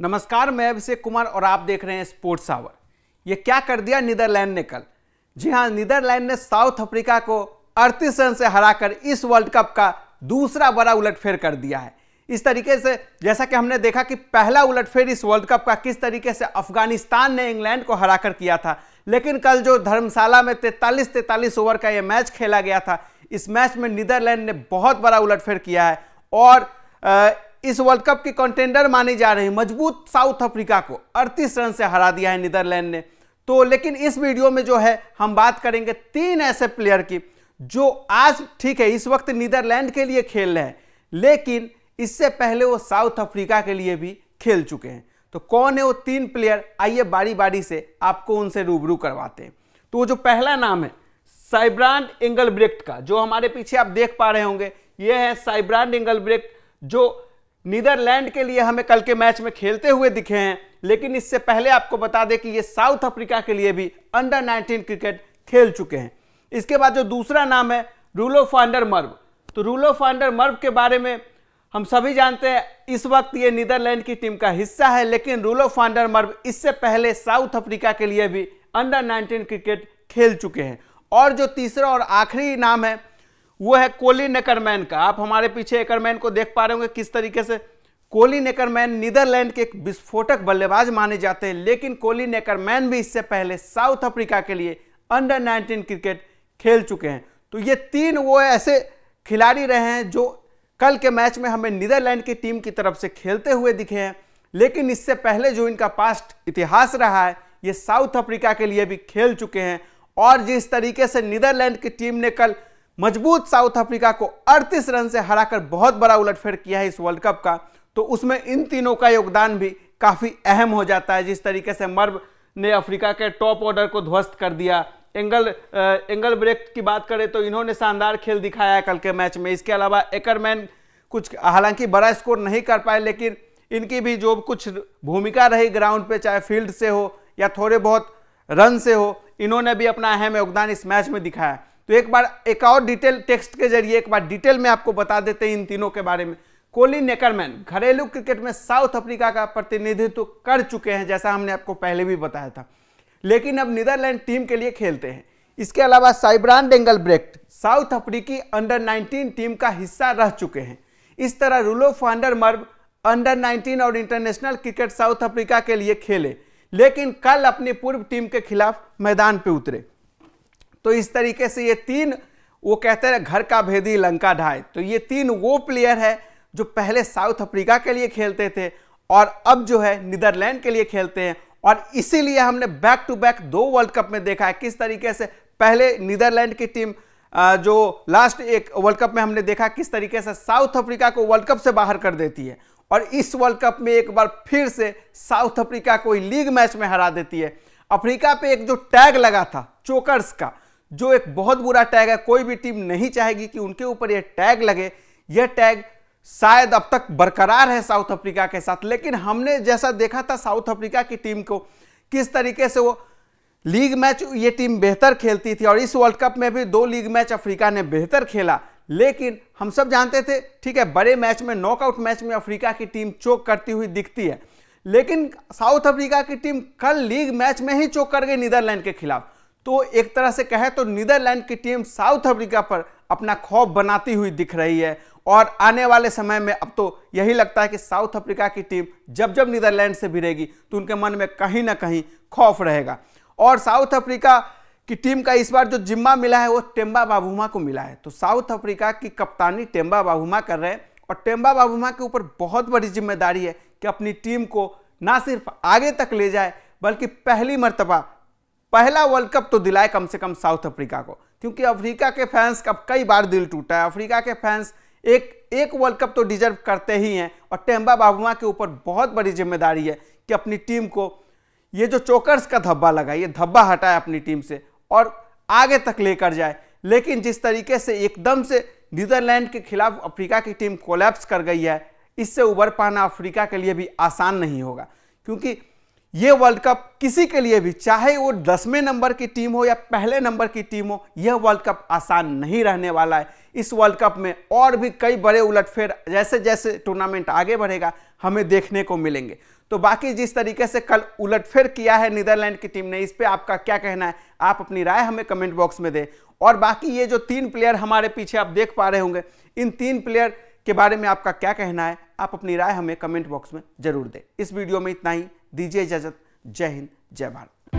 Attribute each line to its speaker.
Speaker 1: नमस्कार मैं अभिषेक कुमार और आप देख रहे हैं स्पोर्ट्स आवर ये क्या कर दिया नीदरलैंड ने कल जी हाँ नीदरलैंड ने साउथ अफ्रीका को अड़तीस रन से हराकर इस वर्ल्ड कप का दूसरा बड़ा उलटफेर कर दिया है इस तरीके से जैसा कि हमने देखा कि पहला उलटफेर इस वर्ल्ड कप का किस तरीके से अफगानिस्तान ने इंग्लैंड को हराकर किया था लेकिन कल जो धर्मशाला में तैतालीस तैतालीस ओवर का यह मैच खेला गया था इस मैच में नीदरलैंड ने बहुत बड़ा उलटफेर किया है और इस वर्ल्ड कप के कंटेंडर माने जा रहे हैं मजबूत साउथ अफ्रीका को 38 रन से हरा दिया है नीदरलैंड ने तो लेकिन इस वीडियो में जो है हम बात करेंगे तीन ऐसे प्लेयर की जो आज ठीक है इस वक्त नीदरलैंड के लिए खेल रहे हैं लेकिन इससे पहले वो साउथ अफ्रीका के लिए भी खेल चुके हैं तो कौन है वो तीन प्लेयर आइए बारी बारी से आपको उनसे रूबरू करवाते हैं तो वो जो पहला नाम है साइब्रांड एंगल का जो हमारे पीछे आप देख पा रहे होंगे ये है साइब्रांड एंगल जो नीदरलैंड के लिए हमें कल के मैच में खेलते हुए दिखे हैं लेकिन इससे पहले आपको बता दें कि ये साउथ अफ्रीका के लिए भी अंडर 19 क्रिकेट खेल चुके हैं इसके बाद जो दूसरा नाम है रूलो फांडर मर्व तो रूलो फांडर मर्व के बारे में हम सभी जानते हैं इस वक्त ये नीदरलैंड की टीम का हिस्सा है लेकिन रूलो फांडर मर्व इससे पहले साउथ अफ्रीका के लिए भी अंडर 19 क्रिकेट खेल चुके हैं और जो तीसरा और आखिरी नाम है वो है कोलिन एकरमैन का आप हमारे पीछे एकरमैन को देख पा रहे होंगे किस तरीके से कोलिन एकरमैन नीदरलैंड के एक विस्फोटक बल्लेबाज माने जाते हैं लेकिन कोलिन एकरमैन भी इससे पहले साउथ अफ्रीका के लिए अंडर 19 क्रिकेट खेल चुके हैं तो ये तीन वो ऐसे खिलाड़ी रहे हैं जो कल के मैच में हमें नीदरलैंड की टीम की तरफ से खेलते हुए दिखे हैं लेकिन इससे पहले जो इनका पास्ट इतिहास रहा है ये साउथ अफ्रीका के लिए भी खेल चुके हैं और जिस तरीके से नीदरलैंड की टीम ने कल मजबूत साउथ अफ्रीका को 38 रन से हराकर बहुत बड़ा उलटफेर किया है इस वर्ल्ड कप का तो उसमें इन तीनों का योगदान भी काफ़ी अहम हो जाता है जिस तरीके से मर्व ने अफ्रीका के टॉप ऑर्डर को ध्वस्त कर दिया एंगल एंगल ब्रेक की बात करें तो इन्होंने शानदार खेल दिखाया है कल के मैच में इसके अलावा एकरमैन कुछ हालांकि बड़ा स्कोर नहीं कर पाए लेकिन इनकी भी जो कुछ भूमिका रही ग्राउंड पे चाहे फील्ड से हो या थोड़े बहुत रन से हो इन्होंने भी अपना अहम योगदान इस मैच में दिखाया तो एक बार एक और डिटेल टेक्स्ट के जरिए एक बार डिटेल में आपको बता देते हैं इन तीनों के बारे में कोली नेकरमैन घरेलू क्रिकेट में साउथ अफ्रीका का प्रतिनिधित्व कर चुके हैं जैसा हमने आपको पहले भी बताया था लेकिन अब नीदरलैंड टीम के लिए खेलते हैं इसके अलावा साइब्रान डेंगल ब्रेक्ट साउथ अफ्रीकी अंडर 19 टीम का हिस्सा रह चुके हैं इस तरह रूलो फांडर मर्ब अंडर 19 और इंटरनेशनल क्रिकेट साउथ अफ्रीका के लिए खेले लेकिन कल अपनी पूर्व टीम के खिलाफ मैदान पर उतरे तो इस तरीके से ये तीन वो कहते हैं घर का भेदी लंका ढाई तो ये तीन वो प्लेयर है जो पहले साउथ अफ्रीका के लिए खेलते थे और अब जो है नीदरलैंड के लिए खेलते हैं और इसीलिए हमने बैक टू बैक दो वर्ल्ड कप में देखा है किस तरीके से पहले नीदरलैंड की टीम जो लास्ट एक वर्ल्ड कप में हमने देखा किस तरीके से साउथ अफ्रीका को वर्ल्ड कप से बाहर कर देती है और इस वर्ल्ड कप में एक बार फिर से साउथ अफ्रीका को लीग मैच में हरा देती है अफ्रीका पे एक जो टैग लगा था चोकर्स का जो एक बहुत बुरा टैग है कोई भी टीम नहीं चाहेगी कि उनके ऊपर यह टैग लगे यह टैग शायद अब तक बरकरार है साउथ अफ्रीका के साथ लेकिन हमने जैसा देखा था साउथ अफ्रीका की टीम को किस तरीके से वो लीग मैच ये टीम बेहतर खेलती थी और इस वर्ल्ड कप में भी दो लीग मैच अफ्रीका ने बेहतर खेला लेकिन हम सब जानते थे ठीक है बड़े मैच में नॉकआउट मैच में अफ्रीका की टीम चोक करती हुई दिखती है लेकिन साउथ अफ्रीका की टीम कल लीग मैच में ही चोक कर गई नीदरलैंड के खिलाफ तो एक तरह से कहें तो नीदरलैंड की टीम साउथ अफ्रीका पर अपना खौफ बनाती हुई दिख रही है और आने वाले समय में अब तो यही लगता है कि साउथ अफ्रीका की टीम जब जब नीदरलैंड से भिड़ेगी तो उनके मन में कहीं ना कहीं खौफ रहेगा और साउथ अफ्रीका कि टीम का इस बार जो जिम्मा मिला है वो टेम्बा बाबूमा को मिला है तो साउथ अफ्रीका की कप्तानी टेम्बा बाबूमा कर रहे हैं और टेम्बा बाबूमा के ऊपर बहुत बड़ी जिम्मेदारी है कि अपनी टीम को ना सिर्फ आगे तक ले जाए बल्कि पहली मरतबा पहला वर्ल्ड कप तो दिलाए कम से कम साउथ अफ्रीका को क्योंकि अफ्रीका के फैंस का कई बार दिल टूटा है अफ्रीका के फैंस एक एक वर्ल्ड कप तो डिजर्व करते ही हैं और टेम्बा बाबुआ के ऊपर बहुत बड़ी जिम्मेदारी है कि अपनी टीम को ये जो चोकर्स का धब्बा लगा ये धब्बा हटाए अपनी टीम से और आगे तक लेकर जाए लेकिन जिस तरीके से एकदम से नीदरलैंड के खिलाफ अफ्रीका की टीम कोलैप्स कर गई है इससे उबर पाना अफ्रीका के लिए भी आसान नहीं होगा क्योंकि ये वर्ल्ड कप किसी के लिए भी चाहे वो दसवें नंबर की टीम हो या पहले नंबर की टीम हो यह वर्ल्ड कप आसान नहीं रहने वाला है इस वर्ल्ड कप में और भी कई बड़े उलटफेर जैसे जैसे टूर्नामेंट आगे बढ़ेगा हमें देखने को मिलेंगे तो बाकी जिस तरीके से कल उलटफेर किया है नीदरलैंड की टीम ने इस पर आपका क्या कहना है आप अपनी राय हमें कमेंट बॉक्स में दें और बाकी ये जो तीन प्लेयर हमारे पीछे आप देख पा रहे होंगे इन तीन प्लेयर के बारे में आपका क्या कहना है आप अपनी राय हमें कमेंट बॉक्स में जरूर दें इस वीडियो में इतना ही दीजिए इजाज़त जय हिंद जय भारत